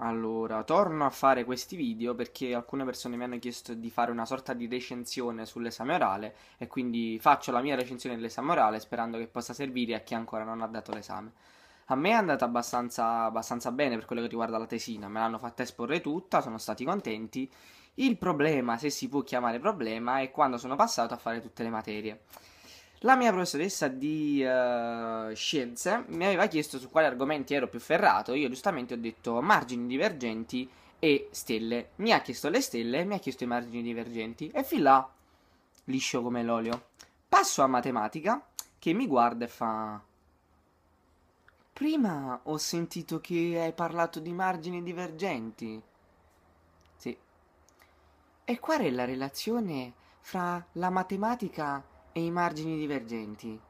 Allora, torno a fare questi video perché alcune persone mi hanno chiesto di fare una sorta di recensione sull'esame orale e quindi faccio la mia recensione dell'esame orale sperando che possa servire a chi ancora non ha dato l'esame. A me è andata abbastanza, abbastanza bene per quello che riguarda la tesina, me l'hanno fatta esporre tutta, sono stati contenti. Il problema, se si può chiamare problema, è quando sono passato a fare tutte le materie. La mia professoressa di uh, scienze mi aveva chiesto su quali argomenti ero più ferrato. Io giustamente ho detto margini divergenti e stelle. Mi ha chiesto le stelle e mi ha chiesto i margini divergenti. E fin là, liscio come l'olio. Passo a matematica, che mi guarda e fa... Prima ho sentito che hai parlato di margini divergenti. Sì. E qual è la relazione fra la matematica e e i margini divergenti.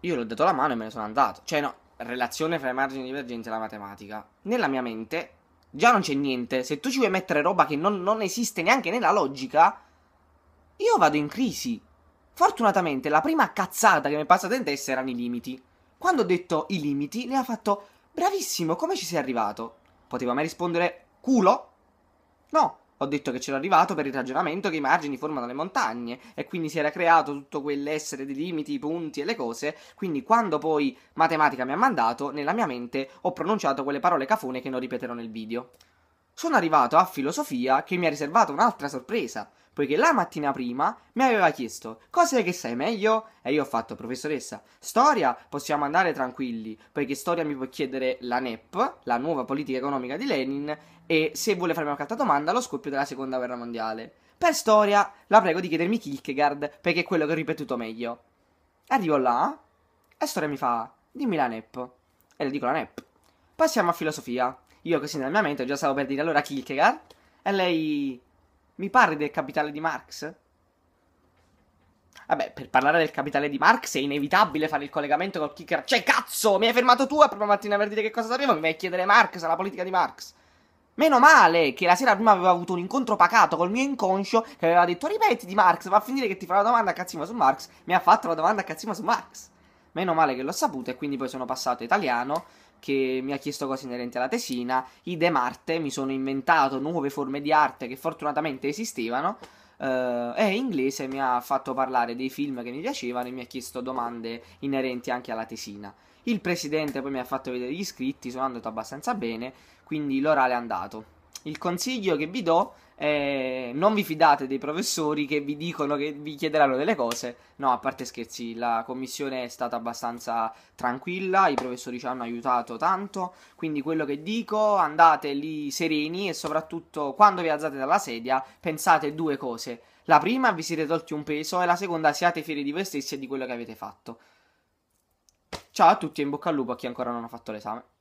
Io l'ho dato la mano e me ne sono andato. Cioè, no, relazione fra i margini divergenti e la matematica. Nella mia mente già non c'è niente. Se tu ci vuoi mettere roba che non, non esiste neanche nella logica, io vado in crisi. Fortunatamente la prima cazzata che mi è passata in testa erano i limiti. Quando ho detto i limiti, lei ha fatto bravissimo, come ci sei arrivato? Poteva mai rispondere culo? No, ho detto che c'era arrivato per il ragionamento che i margini formano le montagne e quindi si era creato tutto quell'essere di limiti, i punti e le cose, quindi quando poi matematica mi ha mandato, nella mia mente ho pronunciato quelle parole cafone che non ripeterò nel video sono arrivato a filosofia che mi ha riservato un'altra sorpresa, poiché la mattina prima mi aveva chiesto cose che sai meglio e io ho fatto professoressa, storia possiamo andare tranquilli, poiché storia mi può chiedere la NEP, la nuova politica economica di Lenin, e se vuole farmi una carta domanda lo scoppio della seconda guerra mondiale. Per storia la prego di chiedermi Kierkegaard, perché è quello che ho ripetuto meglio. Arrivo là e storia mi fa, dimmi la NEP. E le dico la NEP. Passiamo a filosofia. Io così nella mia mente già stavo per dire allora Kierkegaard e lei mi parli del capitale di Marx? Vabbè, per parlare del capitale di Marx è inevitabile fare il collegamento col Kierkegaard. Cioè, cazzo, mi hai fermato tu a prima mattina per dire che cosa sapevo? Mi vai a chiedere Marx, la politica di Marx. Meno male che la sera prima avevo avuto un incontro pacato col mio inconscio che aveva detto ripeti di Marx, va a finire che ti farò la domanda a cazzima su Marx. Mi ha fatto la domanda a cazzima su Marx. Meno male che l'ho saputo e quindi poi sono passato italiano che mi ha chiesto cose inerenti alla tesina, idem arte, mi sono inventato nuove forme di arte che fortunatamente esistevano. Uh, e in inglese mi ha fatto parlare dei film che mi piacevano e mi ha chiesto domande inerenti anche alla tesina. Il presidente poi mi ha fatto vedere gli iscritti, sono andato abbastanza bene, quindi l'orale è andato il consiglio che vi do è non vi fidate dei professori che vi dicono che vi chiederanno delle cose. No, a parte scherzi, la commissione è stata abbastanza tranquilla, i professori ci hanno aiutato tanto, quindi quello che dico, andate lì sereni e soprattutto quando vi alzate dalla sedia pensate due cose. La prima, vi siete tolti un peso e la seconda, siate fieri di voi stessi e di quello che avete fatto. Ciao a tutti e in bocca al lupo a chi ancora non ha fatto l'esame.